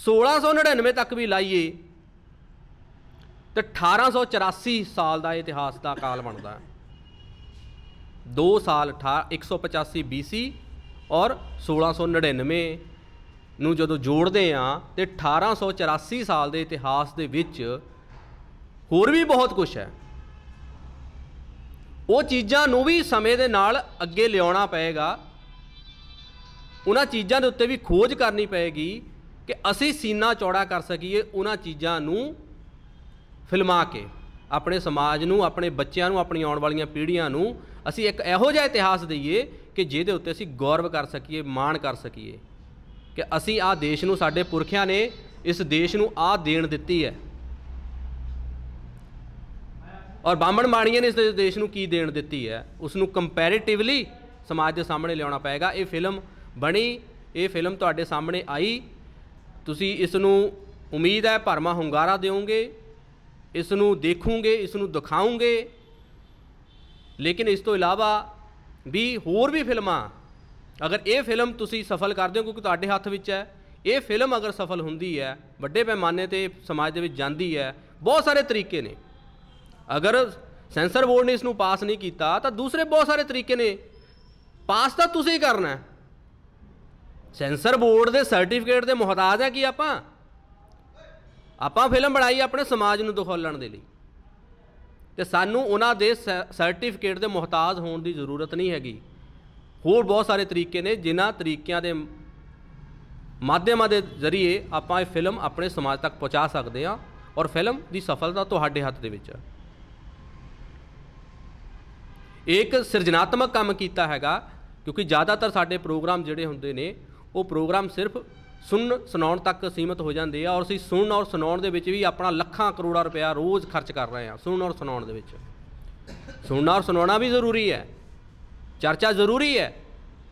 1699 ਤੱਕ ਵੀ ਲਾਈਏ ਤੇ 1884 ਸਾਲ ਦਾ ਇਤਿਹਾਸ ਦਾ ਕਾਲ ਬਣਦਾ ਹੈ 2 ਸਾਲ 185 BC ਔਰ 1699 ਨੂੰ ਜਦੋਂ ਜੋੜਦੇ ਆ ਤੇ 1884 ਸਾਲ ਦੇ ਇਤਿਹਾਸ ਦੇ ਵਿੱਚ ਹੋਰ ਵੀ ਬਹੁਤ ਕੁਝ ਹੈ ਉਹ ਚੀਜ਼ਾਂ ਨੂੰ ਵੀ ਸਮੇਂ ਦੇ ਨਾਲ ਅੱਗੇ ਲਿਆਉਣਾ ਪਏਗਾ ਉਹਨਾਂ ਚੀਜ਼ਾਂ ਦੇ ਉੱਤੇ ਵੀ ਖੋਜ ਕਰਨੀ ਪਏਗੀ ਕਿ ਅਸੀਂ ਸੀਨਾ ਚੌੜਾ ਕਰ ਸਕੀਏ ਉਹਨਾਂ ਚੀਜ਼ਾਂ ਨੂੰ ਫਿਲਮਾ ਕੇ ਆਪਣੇ ਸਮਾਜ ਨੂੰ ਆਪਣੇ ਬੱਚਿਆਂ ਨੂੰ ਆਪਣੀ ਆਉਣ ਵਾਲੀਆਂ ਪੀੜ੍ਹੀਆਂ ਨੂੰ ਅਸੀਂ ਇੱਕ ਇਹੋ ਜਿਹਾ ਇਤਿਹਾਸ ਦਈਏ ਕਿ ਜਿਹਦੇ ਉੱਤੇ ਅਸੀਂ ਗੌਰਵ ਕਰ ਸਕੀਏ ਮਾਣ ਕਰ ਸਕੀਏ ਕਿ ਅਸੀਂ ਆਹ ਦੇਸ਼ ਨੂੰ ਸਾਡੇ ਪੁਰਖਿਆਂ ਨੇ ਇਸ ਦੇਸ਼ ਨੂੰ ਆਹ ਦੇਣ ਦਿੱਤੀ ਹੈ ਔਰ ਬਾਹਮਣ ਮਾਣੀਆਂ ਨੇ ਇਸ ਦੇਸ਼ ਨੂੰ ਕੀ ਦੇਣ ਦਿੱਤੀ ਹੈ ਉਸ ਨੂੰ ਕੰਪੈਰੀਟਿਵਲੀ ਸਮਾਜ ਦੇ ਸਾਹਮਣੇ ਲਿਆਉਣਾ ਪਏਗਾ ਇਹ ਫਿਲਮ ਬਣੀ ਇਹ ਫਿਲਮ ਤੁਹਾਡੇ ਸਾਹਮਣੇ ਆਈ ਤੁਸੀਂ ਇਸ ਨੂੰ ਉਮੀਦ ਹੈ ਭਰਮਾ ਹੁੰਗਾਰਾ ਦਿਓਗੇ ਇਸ ਨੂੰ ਦੇਖੋਗੇ ਇਸ ਨੂੰ ਦਿਖਾਓਗੇ ਲੇਕਿਨ ਇਸ ਤੋਂ ਇਲਾਵਾ ਵੀ ਹੋਰ ਵੀ ਫਿਲਮਾਂ ਅਗਰ ਇਹ ਫਿਲਮ ਤੁਸੀਂ ਸਫਲ ਕਰਦੇ ਹੋ ਕਿਉਂਕਿ ਤੁਹਾਡੇ ਹੱਥ ਵਿੱਚ ਹੈ ਇਹ ਫਿਲਮ ਅਗਰ ਸਫਲ ਹੁੰਦੀ ਹੈ ਵੱਡੇ ਪੈਮਾਨੇ ਤੇ ਸਮਾਜ ਦੇ ਵਿੱਚ ਜਾਂਦੀ ਹੈ ਬਹੁਤ ਸਾਰੇ ਤਰੀਕੇ ਨੇ ਅਗਰ ਸੈਂਸਰ ਬੋਰਡ ਨੇ ਇਸ ਨੂੰ ਪਾਸ ਨਹੀਂ ਕੀਤਾ ਤਾਂ ਦੂਸਰੇ ਬਹੁਤ ਸਾਰੇ ਤਰੀਕੇ ਨੇ ਪਾਸ ਤਾਂ ਤੁਸੀਂ ਕਰਨਾ ਹੈ ਸੈਂਸਰ ਬੋਰਡ ਦੇ ਸਰਟੀਫਿਕੇਟ ਦੇ ਮੁਹਤਾਜ ਹੈ ਕਿ ਆਪਾਂ ਆਪਾਂ ਫਿਲਮ ਬਣਾਈ ਆਪਣੇ ਸਮਾਜ ਨੂੰ ਦਿਖਾਉਣ ਦੇ ਲਈ ਤੇ ਸਾਨੂੰ ਉਹਨਾਂ ਦੇ ਸਰਟੀਫਿਕੇਟ ਦੇ ਮੁਹਤਾਜ ਹੋਣ ਦੀ ਜ਼ਰੂਰਤ ਨਹੀਂ ਹੈਗੀ ਹੋਰ ਬਹੁਤ ਸਾਰੇ ਤਰੀਕੇ ਨੇ ਜਿਨ੍ਹਾਂ ਤਰੀਕਿਆਂ ਦੇ ਮਾਧਿਅਮਾਂ ਦੇ ਜ਼ਰੀਏ ਆਪਾਂ ਇਹ ਫਿਲਮ ਆਪਣੇ ਸਮਾਜ ਤੱਕ ਪਹੁੰਚਾ ਸਕਦੇ ਹਾਂ ਔਰ ਫਿਲਮ ਦੀ ਸਫਲਤਾ ਤੁਹਾਡੇ ਹੱਥ ਦੇ ਵਿੱਚ ਹੈ ਇੱਕ ਸਿਰਜਣਾਤਮਕ ਕੰਮ ਕੀਤਾ ਹੈਗਾ ਕਿਉਂਕਿ ਜ਼ਿਆਦਾਤਰ ਸਾਡੇ ਪ੍ਰੋਗਰਾਮ ਜਿਹੜੇ ਹੁੰਦੇ ਨੇ ਉਹ ਪ੍ਰੋਗਰਾਮ ਸਿਰਫ ਸੁਣਨ ਸੁਣਾਉਣ ਤੱਕ ਸੀਮਤ ਹੋ ਜਾਂਦੇ ਆ ਔਰ ਅਸੀਂ ਸੁਣਨ ਔਰ ਸੁਣਾਉਣ ਦੇ ਵਿੱਚ ਵੀ ਆਪਣਾ ਲੱਖਾਂ ਕਰੋੜਾਂ ਰੁਪਇਆ ਰੋਜ਼ ਖਰਚ ਕਰ ਰਹੇ ਆ ਸੁਣਨ ਔਰ ਸੁਣਾਉਣ ਦੇ ਵਿੱਚ ਸੁਣਨਾ ਔਰ ਸੁਣਾਉਣਾ ਵੀ ਜ਼ਰੂਰੀ ਹੈ ਚਰਚਾ ਜ਼ਰੂਰੀ ਹੈ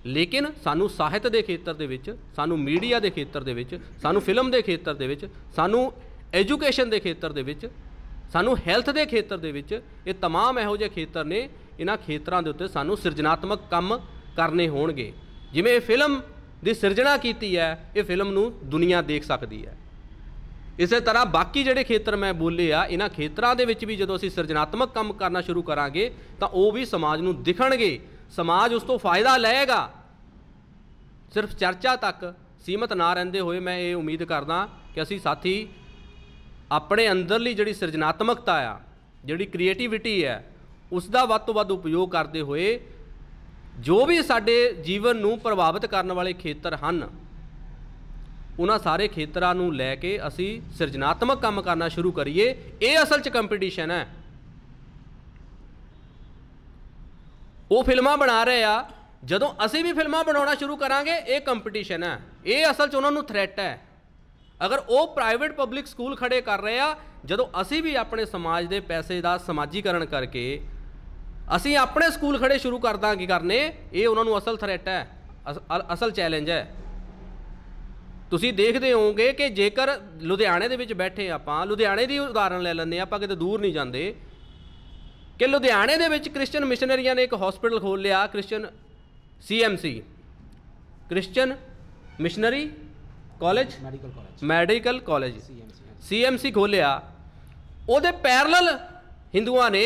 ਲੇਕਿਨ ਸਾਨੂੰ ਸਾਹਿਤ ਦੇ ਖੇਤਰ ਦੇ ਵਿੱਚ ਸਾਨੂੰ ਮੀਡੀਆ ਦੇ ਖੇਤਰ ਦੇ ਵਿੱਚ ਸਾਨੂੰ ਫਿਲਮ ਦੇ ਖੇਤਰ ਦੇ ਵਿੱਚ ਸਾਨੂੰ ਐਜੂਕੇਸ਼ਨ ਦੇ ਖੇਤਰ ਦੇ ਵਿੱਚ ਸਾਨੂੰ ਹੈਲਥ ਦੇ ਖੇਤਰ ਦੇ ਵਿੱਚ ਇਹ तमाम ਇਹੋ ਜਿਹੇ ਖੇਤਰ ਨੇ ਇਹਨਾਂ ਖੇਤਰਾਂ ਦੇ ਉੱਤੇ ਸਾਨੂੰ ਸਿਰਜਣਾਤਮਕ ਕੰਮ ਕਰਨੇ ਹੋਣਗੇ ਜਿਵੇਂ ਇਹ ਫਿਲਮ ਦੀ ਸਿਰਜਣਾ ਕੀਤੀ ਹੈ ਇਹ ਫਿਲਮ ਨੂੰ ਦੁਨੀਆ ਦੇਖ ਸਕਦੀ ਹੈ ਇਸੇ ਤਰ੍ਹਾਂ ਬਾਕੀ ਜਿਹੜੇ ਖੇਤਰ ਮੈਂ ਬੋਲੇ ਆ ਇਹਨਾਂ ਖੇਤਰਾਂ ਦੇ ਵਿੱਚ ਵੀ ਜਦੋਂ ਅਸੀਂ ਸਿਰਜਣਾਤਮਕ ਕੰਮ ਕਰਨਾ ਸ਼ੁਰੂ ਕਰਾਂਗੇ ਤਾਂ ਉਹ ਵੀ ਸਮਾਜ ਨੂੰ ਦਿਖਣਗੇ ਸਮਾਜ ਉਸ ਤੋਂ ਫਾਇਦਾ ਲਏਗਾ ਸਿਰਫ ਚਰਚਾ ਤੱਕ ਸੀਮਤ ਨਾ ਰਹਿੰਦੇ ਹੋਏ ਮੈਂ ਇਹ ਉਮੀਦ ਕਰਦਾ ਕਿ ਅਸੀਂ ਸਾਥੀ ਆਪਣੇ ਅੰਦਰਲੀ ਜਿਹੜੀ ਸਿਰਜਣਾਤਮਕਤਾ ਆ ਜਿਹੜੀ ਕ੍ਰੀਏਟੀਵਿਟੀ ਹੈ ਉਸ ਦਾ ਵੱਧ ਤੋਂ ਵੱਧ ਉਪਯੋਗ ਕਰਦੇ ਹੋਏ ਜੋ ਵੀ ਸਾਡੇ ਜੀਵਨ ਨੂੰ ਪ੍ਰਭਾਵਿਤ ਕਰਨ ਵਾਲੇ ਖੇਤਰ ਹਨ ਉਹਨਾਂ ਸਾਰੇ ਖੇਤਰਾਂ ਨੂੰ ਲੈ ਕੇ ਅਸੀਂ ਸਿਰਜਣਾਤਮਕ ਕੰਮ ਕਰਨਾ ਸ਼ੁਰੂ ਕਰੀਏ ਇਹ ਅਸਲ 'ਚ ਕੰਪੀਟੀਸ਼ਨ ਹੈ ਉਹ ਫਿਲਮਾਂ ਬਣਾ ਰਹੇ ਆ ਜਦੋਂ ਅਸੀਂ ਵੀ ਫਿਲਮਾਂ ਬਣਾਉਣਾ ਸ਼ੁਰੂ ਕਰਾਂਗੇ ਇਹ ਕੰਪੀਟੀਸ਼ਨ ਹੈ ਇਹ ਅਸਲ 'ਚ ਉਹਨਾਂ ਨੂੰ ਥ੍ਰੈਟ ਹੈ ਅਗਰ ਉਹ ਪ੍ਰਾਈਵੇਟ ਪਬਲਿਕ ਸਕੂਲ ਖੜੇ ਕਰ ਰਹੇ ਆ ਜਦੋਂ ਅਸੀਂ ਵੀ ਆਪਣੇ ਸਮਾਜ ਦੇ ਪੈਸੇ ਦਾ ਸਮਾਜੀਕਰਨ ਕਰਕੇ ਅਸੀਂ ਆਪਣੇ ਸਕੂਲ ਖੜੇ ਸ਼ੁਰੂ ਕਰ ਕੀ ਕਰਨੇ ਇਹ ਉਹਨਾਂ ਨੂੰ ਅਸਲ ਥ੍ਰੈਟ ਹੈ ਅਸਲ ਚੈਲੰਜ ਹੈ ਤੁਸੀਂ ਦੇਖਦੇ ਹੋਵੋਗੇ ਕਿ ਜੇਕਰ ਲੁਧਿਆਣੇ ਦੇ ਵਿੱਚ ਬੈਠੇ ਆਪਾਂ ਲੁਧਿਆਣੇ ਦੀ ਉਦਾਹਰਣ ਲੈ ਲੈਂਦੇ ਆਪਾਂ ਕਿਤੇ ਦੂਰ ਨਹੀਂ ਜਾਂਦੇ ਕਿ ਲੁਧਿਆਣੇ ਦੇ ਵਿੱਚ ਕ੍ਰਿਸਚੀਅਨ ਮਿਸ਼ਨਰੀਆਂ ਨੇ ਇੱਕ ਹਸਪੀਟਲ ਖੋਲ ਲਿਆ Christian CMC Christian missionary college medical college medical college CMC ਖੋਲਿਆ ਉਹਦੇ ਪੈਰਲਲ ਹਿੰਦੂਆਂ ਨੇ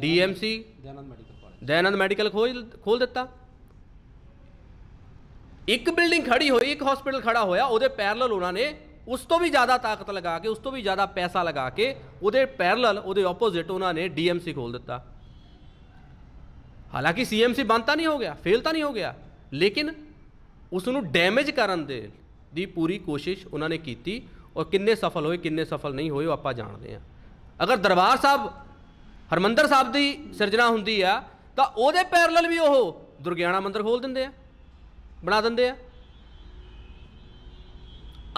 DMC Dayanand medical college Dayanand medical ਖੋਲ ਖੋਲ ਦਿੱਤਾ ਇੱਕ ਬਿਲਡਿੰਗ ਖੜੀ ਹੋਈ ਇੱਕ ਹਸਪੀਟਲ ਖੜਾ ਹੋਇਆ ਉਹਦੇ ਪੈਰਲਲ ਉਹਨਾਂ ਨੇ ਉਸ ਤੋਂ ਵੀ ਜ਼ਿਆਦਾ ਤਾਕਤ ਲਗਾ ਕੇ ਉਸ ਤੋਂ ਵੀ ਜ਼ਿਆਦਾ ਪੈਸਾ ਲਗਾ ਕੇ ਉਹਦੇ ਪੈਰਲਲ ਉਹਦੇ ਆਪੋਜ਼ਿਟ ਉਹਨਾਂ ਨੇ ਡੀਐਮਸੀ ਖੋਲ ਦਿੱਤਾ ਹਾਲਾਂਕਿ ਸੀਐਮਸੀ ਬੰਦ ਤਾਂ ਨਹੀਂ ਹੋ ਗਿਆ ਫੇਲ ਤਾਂ ਨਹੀਂ ਹੋ ਗਿਆ ਲੇਕਿਨ ਉਸ ਨੂੰ ਡੈਮੇਜ ਕਰਨ ਦੇ ਦੀ ਪੂਰੀ ਕੋਸ਼ਿਸ਼ ਉਹਨਾਂ ਨੇ ਕੀਤੀ ਔਰ ਕਿੰਨੇ ਸਫਲ ਹੋਏ ਕਿੰਨੇ ਸਫਲ ਨਹੀਂ ਹੋਏ ਉਹ ਆਪਾਂ ਜਾਣਦੇ ਆ ਅਗਰ ਦਰਬਾਰ ਸਾਹਿਬ ਹਰਮੰਦਰ ਸਾਹਿਬ ਦੀ ਸਿਰਜਣਾ ਹੁੰਦੀ ਆ ਤਾਂ ਉਹਦੇ ਪੈਰਲਲ ਵੀ ਉਹ ਦੁਰਗਿਆਣਾ ਮੰਦਿਰ ਖੋਲ ਦਿੰਦੇ ਆ ਬਣਾ ਦਿੰਦੇ ਆ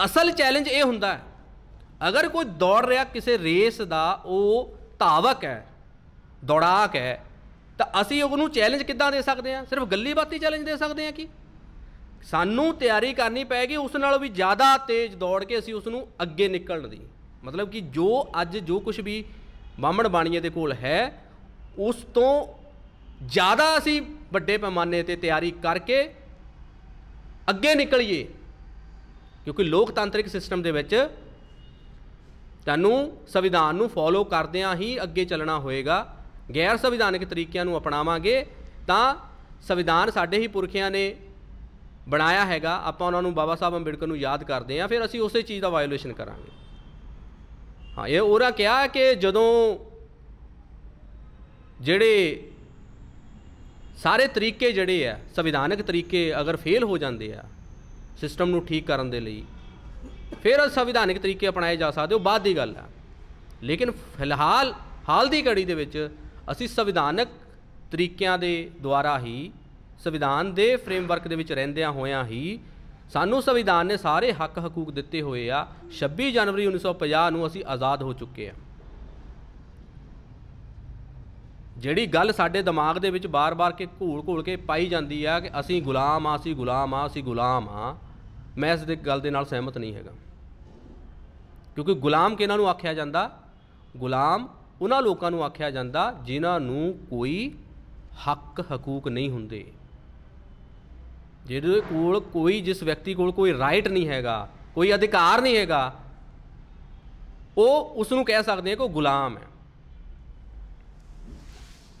ਅਸਲ ਚੈਲੰਜ ਇਹ ਹੁੰਦਾ ਹੈ ਅਗਰ ਕੋਈ ਦੌੜ ਰਿਹਾ ਕਿਸੇ ਰੇਸ ਦਾ ਉਹ ਧਾਵਕ ਹੈ ਦੌੜਾਕ ਹੈ ਤਾਂ ਅਸੀਂ ਉਹਨੂੰ ਚੈਲੰਜ ਕਿੱਦਾਂ ਦੇ ਸਕਦੇ ਆ ਸਿਰਫ ਗੱਲੀ ਬਾਤੀ ਚੈਲੰਜ ਦੇ ਸਕਦੇ ਆ ਕਿ ਸਾਨੂੰ ਤਿਆਰੀ ਕਰਨੀ ਪੈਗੀ ਉਸ ਨਾਲੋਂ ਵੀ ਜ਼ਿਆਦਾ ਤੇਜ਼ ਦੌੜ ਕੇ ਅਸੀਂ ਉਸ ਨੂੰ ਅੱਗੇ ਨਿਕਲਣ ਦੀ ਮਤਲਬ ਕਿ ਜੋ ਅੱਜ ਜੋ ਕੁਝ ਵੀ ਬਾਹਮਣ ਬਾਣੀਏ ਦੇ ਕੋਲ ਹੈ ਉਸ ਤੋਂ ਜ਼ਿਆਦਾ ਅਸੀਂ ਵੱਡੇ ਪੈਮਾਨੇ ਤੇ ਤਿਆਰੀ ਕਰਕੇ ਅੱਗੇ ਨਿਕਲੀਏ ਕਿਉਂਕਿ ਲੋਕਤੰਤਰਿਕ ਸਿਸਟਮ ਦੇ ਵਿੱਚ ਤੁਹਾਨੂੰ ਸੰਵਿਧਾਨ ਨੂੰ ਫੋਲੋ ਕਰਦਿਆਂ ਹੀ ਅੱਗੇ ਚੱਲਣਾ ਹੋਏਗਾ ਗੈਰ ਸੰਵਿਧਾਨਿਕ ਤਰੀਕਿਆਂ ਨੂੰ ਅਪਣਾਵਾਂਗੇ ਤਾਂ ਸੰਵਿਧਾਨ ਸਾਡੇ ਹੀ ਪੁਰਖਿਆਂ ਨੇ ਬਣਾਇਆ ਹੈਗਾ ਆਪਾਂ ਉਹਨਾਂ ਨੂੰ ਬਾਬਾ ਸਾਹਿਬ ਅੰਬੇਡਕਰ ਨੂੰ ਯਾਦ ਕਰਦੇ ਆਂ ਫਿਰ ਅਸੀਂ ਉਸੇ ਚੀਜ਼ ਦਾ ਵਾਇਓਲੇਸ਼ਨ ਕਰਾਂਗੇ ਹਾਂ ਇਹ ਉਹਰਾ ਕਿਹਾ ਕਿ ਜਦੋਂ ਜਿਹੜੇ ਸਾਰੇ ਤਰੀਕੇ ਜਿਹੜੇ ਆ ਸੰਵਿਧਾਨਕ ਤਰੀਕੇ ਅਗਰ ਫੇਲ ਹੋ ਜਾਂਦੇ ਆ ਸਿਸਟਮ ਨੂੰ ਠੀਕ ਕਰਨ ਦੇ ਲਈ ਫਿਰ ਸੰਵਿਧਾਨਕ ਤਰੀਕੇ ਅਪਣਾਏ ਜਾ ਸਕਦੇ ਉਹ ਬਾਅਦ ਦੀ ਗੱਲ ਆ ਲੇਕਿਨ ਫਿਲਹਾਲ ਹਾਲ ਦੀ ਘੜੀ ਦੇ ਵਿੱਚ ਅਸੀਂ ਸੰਵਿਧਾਨਕ ਤਰੀਕਿਆਂ ਦੇ ਦੁਆਰਾ ਹੀ ਸੰਵਿਧਾਨ ਦੇ ਫਰੇਮਵਰਕ ਦੇ ਵਿੱਚ ਰਹਿੰਦਿਆਂ ਹੋਇਆਂ ਹੀ ਸਾਨੂੰ ਸੰਵਿਧਾਨ ਨੇ ਸਾਰੇ ਹੱਕ ਹਕੂਕ ਦਿੱਤੇ ਹੋਏ ਆ 26 ਜਨਵਰੀ 1950 ਨੂੰ ਅਸੀਂ ਆਜ਼ਾਦ ਹੋ ਚੁੱਕੇ ਆ ਜਿਹੜੀ ਗੱਲ ਸਾਡੇ ਦਿਮਾਗ ਦੇ ਵਿੱਚ ਬਾਰ-ਬਾਰ ਕੇ ਘੂਲ-ਘੂਲ ਕੇ ਪਾਈ ਜਾਂਦੀ ਆ ਕਿ ਅਸੀਂ ਗੁਲਾਮ ਆ ਅਸੀਂ ਗੁਲਾਮ ਆ ਅਸੀਂ ਗੁਲਾਮ ਆ ਮੈਂ ਇਸ ਦੇ ਗੱਲ ਦੇ ਨਾਲ ਸਹਿਮਤ ਨਹੀਂ ਹੈਗਾ ਕਿਉਂਕਿ ਗੁਲਾਮ ਕਿਹਨਾਂ ਨੂੰ ਆਖਿਆ ਜਾਂਦਾ ਗੁਲਾਮ ਉਹਨਾਂ ਲੋਕਾਂ ਨੂੰ ਆਖਿਆ ਜਾਂਦਾ ਜਿਨ੍ਹਾਂ ਨੂੰ ਕੋਈ ਹੱਕ ਹਕੂਕ ਨਹੀਂ ਹੁੰਦੇ ਜਿਹਦੇ ਕੋਲ ਕੋਈ ਜਿਸ ਵਿਅਕਤੀ ਕੋਲ ਕੋਈ ਰਾਈਟ ਨਹੀਂ ਹੈਗਾ ਕੋਈ ਅਧਿਕਾਰ ਨਹੀਂ ਹੈਗਾ ਉਹ ਉਸ ਨੂੰ ਕਹਿ ਸਕਦੇ ਆ ਕਿ ਉਹ ਗੁਲਾਮ ਹੈ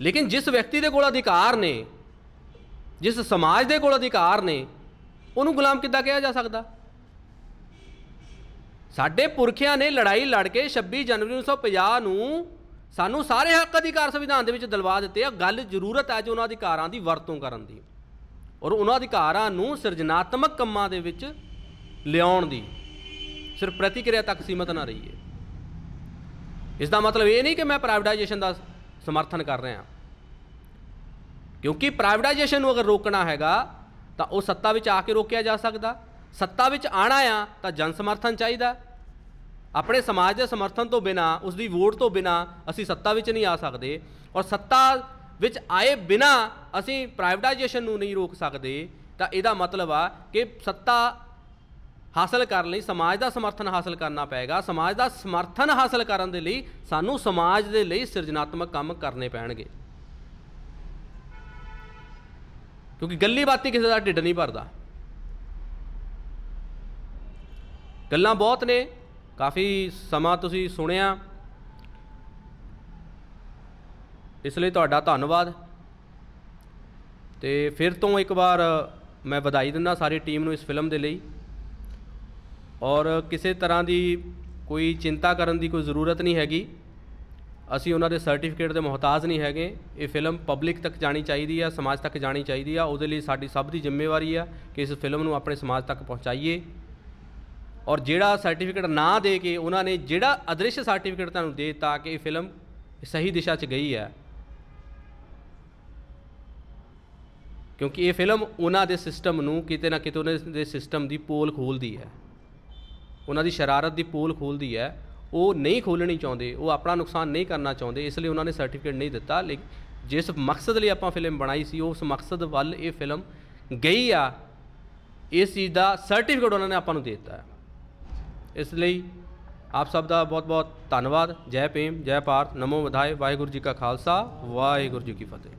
ਲੇਕਿਨ ਜਿਸ ਵਿਅਕਤੀ ਦੇ ਕੋਲ ਅਧਿਕਾਰ ਨੇ ਜਿਸ ਸਮਾਜ ਦੇ ਕੋਲ ਅਧਿਕਾਰ ਨੇ ਉਹਨੂੰ ਗੁਲਾਮ ਕਿੱਦਾਂ ਕਿਹਾ ਜਾ ਸਕਦਾ ਸਾਡੇ ਪੁਰਖਿਆਂ ਨੇ ਲੜਾਈ ਲੜ ਕੇ 26 ਜਨਵਰੀ 1950 ਨੂੰ ਸਾਨੂੰ ਸਾਰੇ ਹੱਕ ਅਧਿਕਾਰ ਸੰਵਿਧਾਨ ਦੇ ਵਿੱਚ ਦਿਲਵਾ ਦਿੱਤੇ ਆ ਗੱਲ ਜ਼ਰੂਰਤ ਹੈ ਜੋ ਉਹਨਾਂ ਅਧਿਕਾਰਾਂ ਦੀ ਵਰਤੋਂ ਕਰਨ ਦੀ ਔਰ ਉਹਨਾਂ ਅਧਿਕਾਰਾਂ ਨੂੰ ਸਿਰਜਣਾਤਮਕ ਕੰਮਾਂ ਦੇ ਵਿੱਚ ਲਿਆਉਣ ਦੀ ਸਿਰਫ ਪ੍ਰਤੀਕਿਰਿਆ ਤੱਕ ਸੀਮਤ ਨਾ ਰਹੀਏ ਇਸ ਦਾ ਮਤਲਬ ਇਹ ਨਹੀਂ ਕਿ ਮੈਂ ਪ੍ਰਾਈਵੇਟਾਈਜੇਸ਼ਨ ਦਾ ਸਮਰਥਨ ਕਰ ਰਿਹਾ ਕਿਉਂਕਿ ਪ੍ਰਾਈਵੇਟਾਈਜੇਸ਼ਨ ਨੂੰ ਅਗਰ ਰੋਕਣਾ ਹੈਗਾ ਤਾਂ ਉਹ ਸੱਤਾ ਵਿੱਚ ਆ ਕੇ ਰੋਕਿਆ ਜਾ ਸਕਦਾ ਸੱਤਾ ਵਿੱਚ ਆਣਾ ਆ ਤਾਂ ਜਨ ਸਮਰਥਨ ਚਾਹੀਦਾ ਆਪਣੇ ਸਮਾਜ ਦੇ ਸਮਰਥਨ ਤੋਂ ਬਿਨਾ ਉਸ ਦੀ ਵੋਟ ਤੋਂ ਬਿਨਾ ਅਸੀਂ ਸੱਤਾ ਵਿੱਚ ਨਹੀਂ ਆ ਸਕਦੇ ਔਰ ਸੱਤਾ ਵਿੱਚ ਆਏ ਬਿਨਾ ਅਸੀਂ ਪ੍ਰਾਈਵੇਟਾਈਜੇਸ਼ਨ ਨੂੰ ਨਹੀਂ ਰੋਕ ਸਕਦੇ ਤਾਂ ਇਹਦਾ ਮਤਲਬ ਆ ਕਿ ਸੱਤਾ ਹਾਸਲ ਕਰਨ ਲਈ ਸਮਾਜ ਦਾ ਸਮਰਥਨ ਹਾਸਲ ਕਰਨਾ ਪਏਗਾ ਸਮਾਜ ਦਾ ਸਮਰਥਨ ਹਾਸਲ ਕਰਨ ਦੇ ਲਈ ਸਾਨੂੰ ਸਮਾਜ ਦੇ ਲਈ ਸਿਰਜਣਾਤਮਕ ਕੰਮ ਕਰਨੇ ਪੈਣਗੇ ਕਿਉਂਕਿ ਗੱਲੀ ਬਾਤੀ ਕਿਸੇ ਦਾ ਢਿੱਡ ਨਹੀਂ ਭਰਦਾ ਗੱਲਾਂ ਬਹੁਤ ਨੇ ਕਾਫੀ ਸਮਾਂ ਤੁਸੀਂ ਸੁਣਿਆ ਇਸ ਲਈ ਤੁਹਾਡਾ ਧੰਨਵਾਦ ਤੇ ਫਿਰ ਤੋਂ ਇੱਕ ਵਾਰ ਮੈਂ ਵਧਾਈ ਦਿੰਦਾ ਸਾਰੀ ਟੀਮ ਨੂੰ ਇਸ ਫਿਲਮ ਦੇ ਲਈ ਔਰ ਕਿਸੇ ਤਰ੍ਹਾਂ ਦੀ ਕੋਈ ਚਿੰਤਾ ਕਰਨ ਦੀ ਕੋਈ ਜ਼ਰੂਰਤ ਨਹੀਂ ਹੈਗੀ ਅਸੀਂ ਉਹਨਾਂ ਦੇ ਸਰਟੀਫਿਕੇਟ ਦੇ ਮੁਹਤਾਜ ਨਹੀਂ ਹੈਗੇ ਇਹ ਫਿਲਮ ਪਬਲਿਕ ਤੱਕ ਜਾਣੀ ਚਾਹੀਦੀ ਆ ਸਮਾਜ ਤੱਕ ਜਾਣੀ ਚਾਹੀਦੀ ਆ ਉਹਦੇ ਲਈ ਸਾਡੀ ਸਭ ਦੀ ਜ਼ਿੰਮੇਵਾਰੀ ਆ ਕਿ ਇਸ ਫਿਲਮ ਨੂੰ ਆਪਣੇ ਸਮਾਜ ਤੱਕ ਪਹੁੰਚਾਈਏ ਔਰ ਜਿਹੜਾ ਸਰਟੀਫਿਕੇਟ ਨਾ ਦੇ ਕੇ ਉਹਨਾਂ ਨੇ ਜਿਹੜਾ ਅਦ੍ਰਿਸ਼ ਸਰਟੀਫਿਕੇਟ ਤੁਹਾਨੂੰ ਦੇ ਦਿੱਤਾ ਕਿ ਇਹ ਫਿਲਮ ਸਹੀ ਦਿਸ਼ਾ 'ਚ ਗਈ ਹੈ ਕਿਉਂਕਿ ਇਹ ਫਿਲਮ ਉਹਨਾਂ ਦੇ ਸਿਸਟਮ ਨੂੰ ਕਿਤੇ ਨਾ ਕਿਤੇ ਉਹਨਾਂ ਦੇ ਸਿਸਟਮ ਦੀ ਪੋਲ ਖੋਲਦੀ ਹੈ ਉਹਨਾਂ ਦੀ ਸ਼ਰਾਰਤ ਦੀ ਪੋਲ ਖੋਲਦੀ ਹੈ ਉਹ ਨਹੀਂ ਖੋਲਣੀ ਚਾਹੁੰਦੇ ਉਹ ਆਪਣਾ ਨੁਕਸਾਨ ਨਹੀਂ ਕਰਨਾ ਚਾਹੁੰਦੇ ਇਸ ਲਈ ਉਹਨਾਂ ਨੇ ਸਰਟੀਫਿਕੇਟ ਨਹੀਂ ਦਿੱਤਾ ਲੇਕਿਨ ਜਿਸ ਮਕਸਦ ਲਈ ਆਪਾਂ ਫਿਲਮ ਬਣਾਈ ਸੀ ਉਸ ਮਕਸਦ ਵੱਲ ਇਹ ਫਿਲਮ ਗਈ ਆ ਇਸ ਚੀਜ਼ ਦਾ ਸਰਟੀਫਿਕੇਟ ਉਹਨਾਂ ਨੇ ਆਪਾਂ ਨੂੰ ਦੇ ਦਿੱਤਾ ਇਸ ਲਈ ਆਪ ਸਭ ਦਾ ਬਹੁਤ ਬਹੁਤ ਧੰਨਵਾਦ ਜੈ ਭੀਮ ਜੈ ਭਾਰਤ ਨਮੋ ਵਧਾਏ ਵਾਹਿਗੁਰੂ ਜੀ ਕਾ ਖਾਲਸਾ ਵਾਹਿਗੁਰੂ ਜੀ ਕੀ ਫਤਿਹ